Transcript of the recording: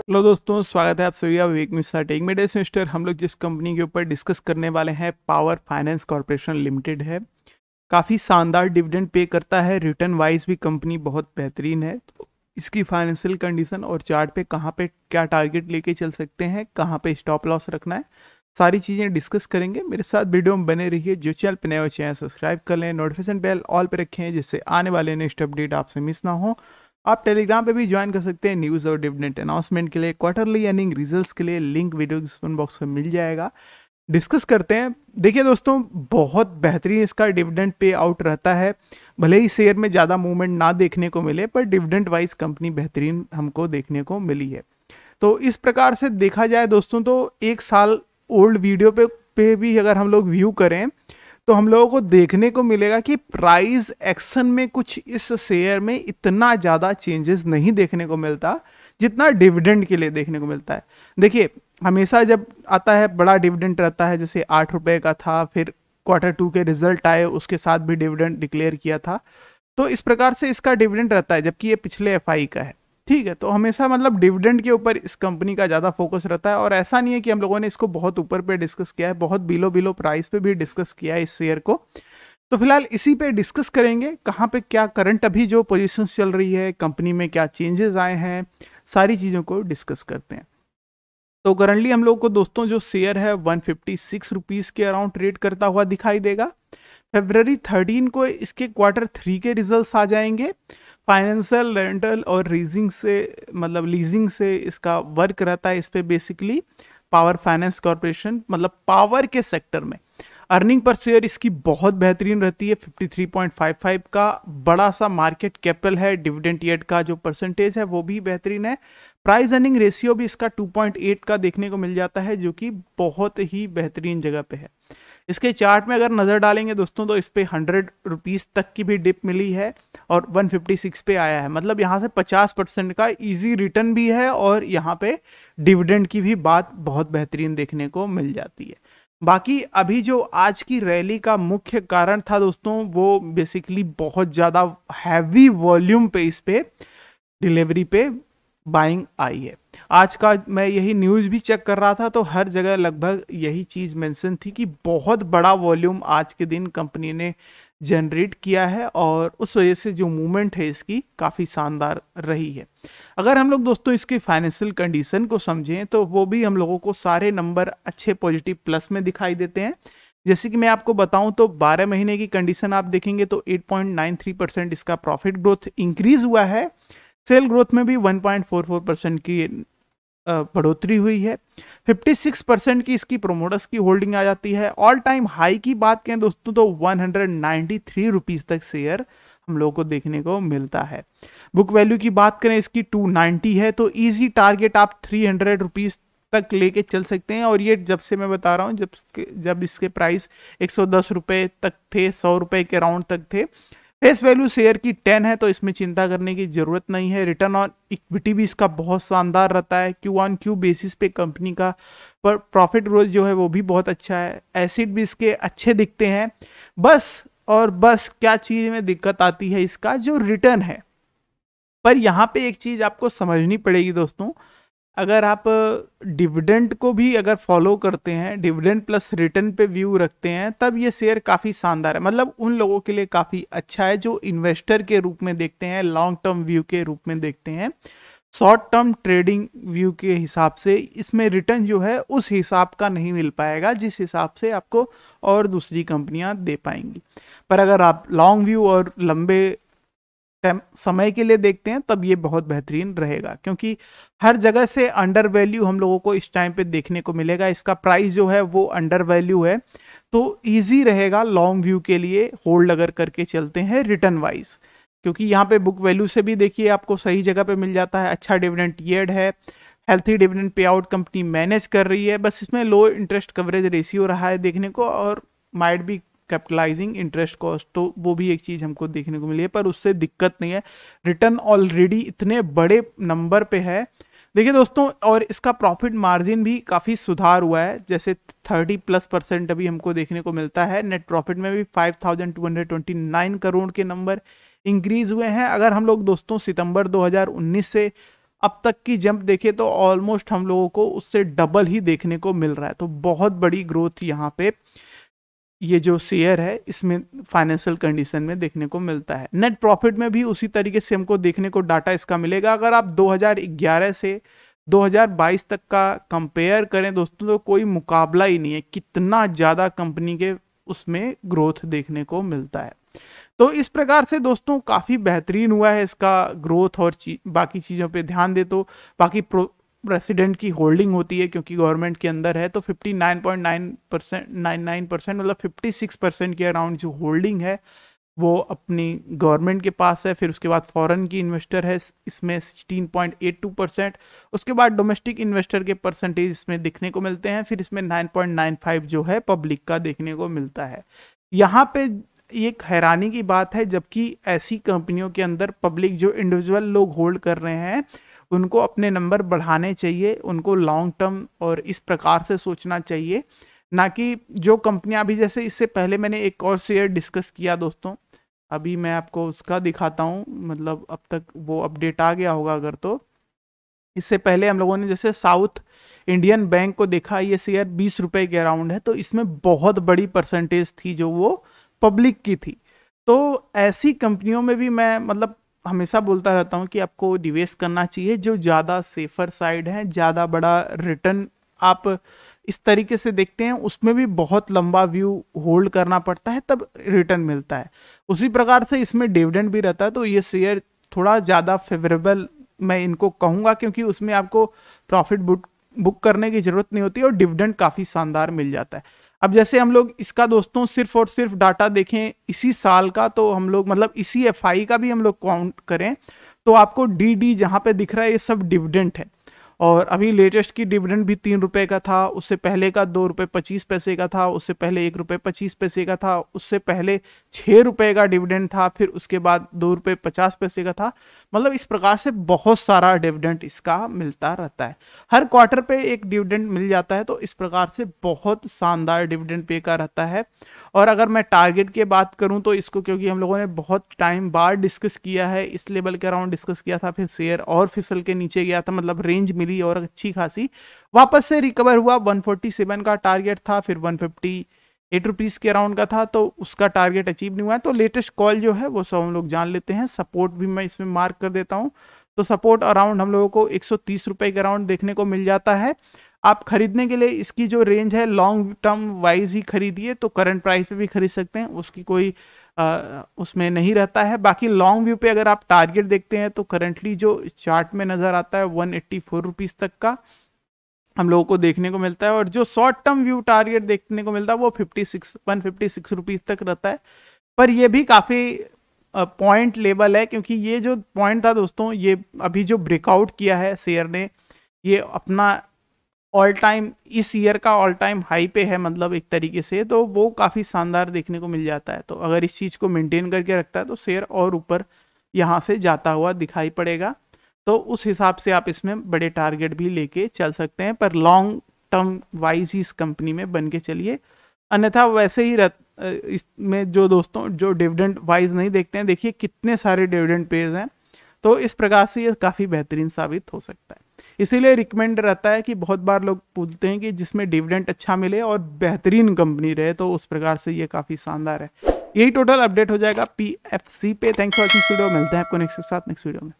hello दोस्तों स्वागत है आप सभी का विवेक मिश्रा टेक में सेमेस्टर हम लोग जिस कंपनी के ऊपर डिस्कस करने वाले हैं पावर फाइनेंस कॉरपोरेशन लिमिटेड है काफ़ी शानदार डिविडेंड पे करता है रिटर्न वाइज भी कंपनी बहुत बेहतरीन है तो इसकी फाइनेंशियल कंडीशन और चार्ट पे कहाँ पे क्या टारगेट लेके चल सकते हैं कहाँ पे स्टॉप लॉस रखना है सारी चीज़ें डिस्कस करेंगे मेरे साथ वीडियो में बने रहिए जो चैनल पर नए हो चैनल सब्सक्राइब कर लें नोटिफिकेशन बेल ऑल पर रखें जिससे आने वाले नेक्स्ट अपडेट आपसे मिस ना हो आप टेलीग्राम पे भी ज्वाइन कर सकते हैं न्यूज़ और डिविडेंट अनाउंसमेंट के लिए क्वार्टरली अर्निंग रिजल्ट के लिए लिंक वीडियो डिस्क्रिप्शन बॉक्स में मिल जाएगा डिस्कस करते हैं देखिए दोस्तों बहुत बेहतरीन इसका डिविडेंट पे आउट रहता है भले ही शेयर में ज़्यादा मूवमेंट ना देखने को मिले पर डिविडेंट वाइज कंपनी बेहतरीन हमको देखने को मिली है तो इस प्रकार से देखा जाए दोस्तों तो एक साल ओल्ड वीडियो पे पे भी अगर हम लोग व्यू करें तो हम लोगों को देखने को मिलेगा कि प्राइस एक्शन में कुछ इस शेयर में इतना ज़्यादा चेंजेस नहीं देखने को मिलता जितना डिविडेंड के लिए देखने को मिलता है देखिए हमेशा जब आता है बड़ा डिविडेंड रहता है जैसे आठ रुपये का था फिर क्वार्टर टू के रिजल्ट आए उसके साथ भी डिविडेंड डिक्लेयर किया था तो इस प्रकार से इसका डिविडेंड रहता है जबकि ये पिछले एफ का है ठीक है तो हमेशा मतलब डिविडेंड के ऊपर इस कंपनी का ज़्यादा फोकस रहता है और ऐसा नहीं है कि हम लोगों ने इसको बहुत ऊपर पे डिस्कस किया है बहुत बिलो बिलो प्राइस पे भी डिस्कस किया है इस शेयर को तो फिलहाल इसी पे डिस्कस करेंगे कहाँ पे क्या करंट अभी जो पोजिशन चल रही है कंपनी में क्या चेंजेस आए हैं सारी चीज़ों को डिस्कस करते हैं तो करंटली हम लोग को दोस्तों जो शेयर है वन फिफ्टी के अराउंड ट्रेड करता हुआ दिखाई देगा फेबररी थर्टीन को इसके क्वार्टर थ्री के रिजल्ट्स आ जाएंगे फाइनेंशियल रेंटल और रीजिंग से मतलब लीजिंग से इसका वर्क रहता है इस पर बेसिकली पावर फाइनेंस कॉरपोरेशन मतलब पावर के सेक्टर में अर्निंग पर शेयर इसकी बहुत बेहतरीन रहती है 53.55 का बड़ा सा मार्केट कैपिटल है डिविडेंट ईयर का जो परसेंटेज है वो भी बेहतरीन है प्राइस अर्निंग रेशियो भी इसका 2.8 का देखने को मिल जाता है जो कि बहुत ही बेहतरीन जगह पे है इसके चार्ट में अगर नज़र डालेंगे दोस्तों तो इस पर हंड्रेड रुपीज़ तक की भी डिप मिली है और 156 पे आया है मतलब यहाँ से 50 परसेंट का इजी रिटर्न भी है और यहाँ पे डिविडेंड की भी बात बहुत बेहतरीन देखने को मिल जाती है बाकी अभी जो आज की रैली का मुख्य कारण था दोस्तों वो बेसिकली बहुत ज़्यादा हैवी वॉल्यूम पे इस पर डिलीवरी पे बाइंग आई है आज का मैं यही न्यूज़ भी चेक कर रहा था तो हर जगह लगभग यही चीज़ मेंशन थी कि बहुत बड़ा वॉल्यूम आज के दिन कंपनी ने जनरेट किया है और उस वजह से जो मूवमेंट है इसकी काफ़ी शानदार रही है अगर हम लोग दोस्तों इसकी फाइनेंशियल कंडीशन को समझें तो वो भी हम लोगों को सारे नंबर अच्छे पॉजिटिव प्लस में दिखाई देते हैं जैसे कि मैं आपको बताऊं तो 12 महीने की कंडीशन आप देखेंगे तो 8.93 परसेंट इसका प्रॉफिट ग्रोथ इंक्रीज हुआ है सेल ग्रोथ में भी 1.44 परसेंट की बढ़ोतरी हुई है 56 परसेंट की इसकी प्रोमोटर्स की होल्डिंग आ जाती है ऑल टाइम हाई की बात करें दोस्तों तो वन हंड्रेड तो तक शेयर हम लोगों को देखने को मिलता है बुक वैल्यू की बात करें इसकी 290 है तो इजी टारगेट आप थ्री हंड्रेड रुपीज़ तक लेके चल सकते हैं और ये जब से मैं बता रहा हूँ जब जब इसके प्राइस एक सौ तक थे सौ रुपये के राउंड तक थे फेस वैल्यू शेयर की टेन है तो इसमें चिंता करने की जरूरत नहीं है रिटर्न ऑन इक्विटी भी इसका बहुत शानदार रहता है क्यू ऑन क्यू बेसिस पे कंपनी का पर प्रॉफिट ग्रोथ जो है वो भी बहुत अच्छा है एसिड भी इसके अच्छे दिखते हैं बस और बस क्या चीज़ में दिक्कत आती है इसका जो रिटर्न है पर यहाँ पे एक चीज़ आपको समझनी पड़ेगी दोस्तों अगर आप डिविडेंड को भी अगर फॉलो करते हैं डिविडेंड प्लस रिटर्न पे व्यू रखते हैं तब ये शेयर काफ़ी शानदार है मतलब उन लोगों के लिए काफ़ी अच्छा है जो इन्वेस्टर के रूप में देखते हैं लॉन्ग टर्म व्यू के रूप में देखते हैं शॉर्ट टर्म ट्रेडिंग व्यू के हिसाब से इसमें रिटर्न जो है उस हिसाब का नहीं मिल पाएगा जिस हिसाब से आपको और दूसरी कंपनियां दे पाएंगी पर अगर आप लॉन्ग व्यू और लंबे समय के लिए देखते हैं तब ये बहुत बेहतरीन रहेगा क्योंकि हर जगह से अंडर वैल्यू हम लोगों को इस टाइम पे देखने को मिलेगा इसका प्राइस जो है वो अंडर वैल्यू है तो इजी रहेगा लॉन्ग व्यू के लिए होल्ड अगर करके चलते हैं रिटर्न वाइज क्योंकि यहाँ पे बुक वैल्यू से भी देखिए आपको सही जगह पे मिल जाता है अच्छा डिविडेंट ईयड है healthy dividend pay out company manage कर रही है बस इसमें लो इंटरेस्ट कवरेज रेशियो रहा है देखने को और might be capitalising interest cost तो वो भी एक चीज़ हमको देखने को मिली है पर उससे दिक्कत नहीं है रिटर्न ऑलरेडी इतने बड़े नंबर पे है देखिए दोस्तों और इसका प्रॉफिट मार्जिन भी काफ़ी सुधार हुआ है जैसे 30 प्लस परसेंट अभी हमको देखने को मिलता है नेट प्रॉफिट में भी 5,229 करोड़ के नंबर इंक्रीज हुए हैं अगर हम लोग दोस्तों सितंबर 2019 से अब तक की जंप देखें तो ऑलमोस्ट हम लोगों को उससे डबल ही देखने को मिल रहा है तो बहुत बड़ी ग्रोथ यहाँ पे ये जो शेयर है इसमें फाइनेंशियल कंडीशन में देखने को मिलता है नेट प्रॉफिट में भी उसी तरीके से हमको देखने को डाटा इसका मिलेगा अगर आप 2011 से 2022 तक का कंपेयर करें दोस्तों तो कोई मुकाबला ही नहीं है कितना ज़्यादा कंपनी के उसमें ग्रोथ देखने को मिलता है तो इस प्रकार से दोस्तों काफ़ी बेहतरीन हुआ है इसका ग्रोथ और ची, बाकी चीज़ों पर ध्यान दे तो बाकी प्रेसिडेंट की होल्डिंग होती है क्योंकि गवर्नमेंट के अंदर है तो 59.9 परसेंट नाइन नाइन परसेंट मतलब 56 परसेंट के अराउंड जो होल्डिंग है वो अपनी गवर्नमेंट के पास है फिर उसके बाद फॉरेन की इन्वेस्टर है इसमें 16.82 परसेंट उसके बाद डोमेस्टिक इन्वेस्टर के परसेंटेज इसमें दिखने को मिलते हैं फिर इसमें 9.95 जो है पब्लिक का देखने को मिलता है यहाँ पे एक हैरानी की बात है जबकि ऐसी कंपनियों के अंदर पब्लिक जो इंडिविजुअल लोग होल्ड कर रहे हैं उनको अपने नंबर बढ़ाने चाहिए उनको लॉन्ग टर्म और इस प्रकार से सोचना चाहिए ना कि जो कंपनियां अभी जैसे इससे पहले मैंने एक और शेयर डिस्कस किया दोस्तों अभी मैं आपको उसका दिखाता हूँ मतलब अब तक वो अपडेट आ गया होगा अगर तो इससे पहले हम लोगों ने जैसे साउथ इंडियन बैंक को देखा ये शेयर बीस रुपये के अराउंड है तो इसमें बहुत बड़ी परसेंटेज थी जो वो पब्लिक की थी तो ऐसी कंपनियों में भी मैं मतलब हमेशा बोलता रहता हूँ कि आपको निवेश करना चाहिए जो ज़्यादा सेफर साइड है ज़्यादा बड़ा रिटर्न आप इस तरीके से देखते हैं उसमें भी बहुत लंबा व्यू होल्ड करना पड़ता है तब रिटर्न मिलता है उसी प्रकार से इसमें डिविडेंड भी रहता है तो ये शेयर थोड़ा ज़्यादा फेवरेबल मैं इनको कहूँगा क्योंकि उसमें आपको प्रॉफिट बुक बुक करने की ज़रूरत नहीं होती और डिविडेंड काफ़ी शानदार मिल जाता है अब जैसे हम लोग इसका दोस्तों सिर्फ और सिर्फ डाटा देखें इसी साल का तो हम लोग मतलब इसी एफ का भी हम लोग काउंट करें तो आपको डी डी जहाँ पे दिख रहा है ये सब डिविडेंट है और अभी लेटेस्ट की डिविडेंड भी तीन रुपये का था उससे पहले का दो रुपये पच्चीस पैसे का था उससे पहले एक रुपये पच्चीस पैसे का था उससे पहले छः रुपये का डिविडेंड था फिर उसके बाद दो रुपये पचास पैसे का था मतलब इस प्रकार से बहुत सारा डिविडेंड इसका मिलता रहता है हर क्वार्टर पे एक डिविडेंड मिल जाता है तो इस प्रकार से बहुत शानदार डिविडेंड पे का रहता है और अगर मैं टारगेट की बात करूँ तो इसको क्योंकि हम लोगों ने बहुत टाइम बार डिस्कस किया है इस लेवल के अराउंड डिस्कस किया था फिर शेयर और फिसल के नीचे गया था मतलब रेंज मिली और अच्छी खासी वापस से रिकवर हुआ वन का टारगेट था फिर वन एट रुपीज़ के अराउंड का था तो उसका टारगेट अचीव नहीं हुआ है तो लेटेस्ट कॉल जो है वो सब हम लोग जान लेते हैं सपोर्ट भी मैं इसमें मार्क कर देता हूँ तो सपोर्ट अराउंड हम लोगों को एक सौ के अराउंड देखने को मिल जाता है आप खरीदने के लिए इसकी जो रेंज है लॉन्ग टर्म वाइज ही खरीदिए तो करंट प्राइस पे भी खरीद सकते हैं उसकी कोई आ, उसमें नहीं रहता है बाकी लॉन्ग व्यू पे अगर आप टारगेट देखते हैं तो करंटली जो चार्ट में नज़र आता है वन एट्टी तक का हम लोगों को देखने को मिलता है और जो शॉर्ट टर्म व्यू टारगेट देखने को मिलता है वो fifty six one fifty six rupees तक रहता है पर यह भी काफ़ी पॉइंट लेवल है क्योंकि ये जो पॉइंट था दोस्तों ये अभी जो ब्रेकआउट किया है शेयर ने ये अपना ऑल टाइम इस ईयर का ऑल टाइम हाई पे है मतलब एक तरीके से तो वो काफ़ी शानदार देखने को मिल जाता है तो अगर इस चीज़ को मेंटेन करके रखता है तो शेयर और ऊपर यहाँ से जाता हुआ दिखाई पड़ेगा तो उस हिसाब से आप इसमें बड़े टारगेट भी लेके चल सकते हैं पर लॉन्ग टर्म वाइज ही इस कंपनी में बन के चलिए अन्यथा वैसे ही रत इसमें जो दोस्तों जो डिविडेंट वाइज नहीं देखते हैं देखिए कितने सारे डिविडेंट पेज हैं तो इस प्रकार से ये काफ़ी बेहतरीन साबित हो सकता है इसीलिए रिकमेंड रहता है कि बहुत बार लोग पूछते हैं कि जिसमें डिविडेंट अच्छा मिले और बेहतरीन कंपनी रहे तो उस प्रकार से ये काफ़ी शानदार है यही टोटल अपडेट हो जाएगा पी एफ सी पे थैंक्स फॉर वॉचिंग वीडियो मिलते हैं आपको नेक्स्ट के साथ नेक्स्ट वीडियो में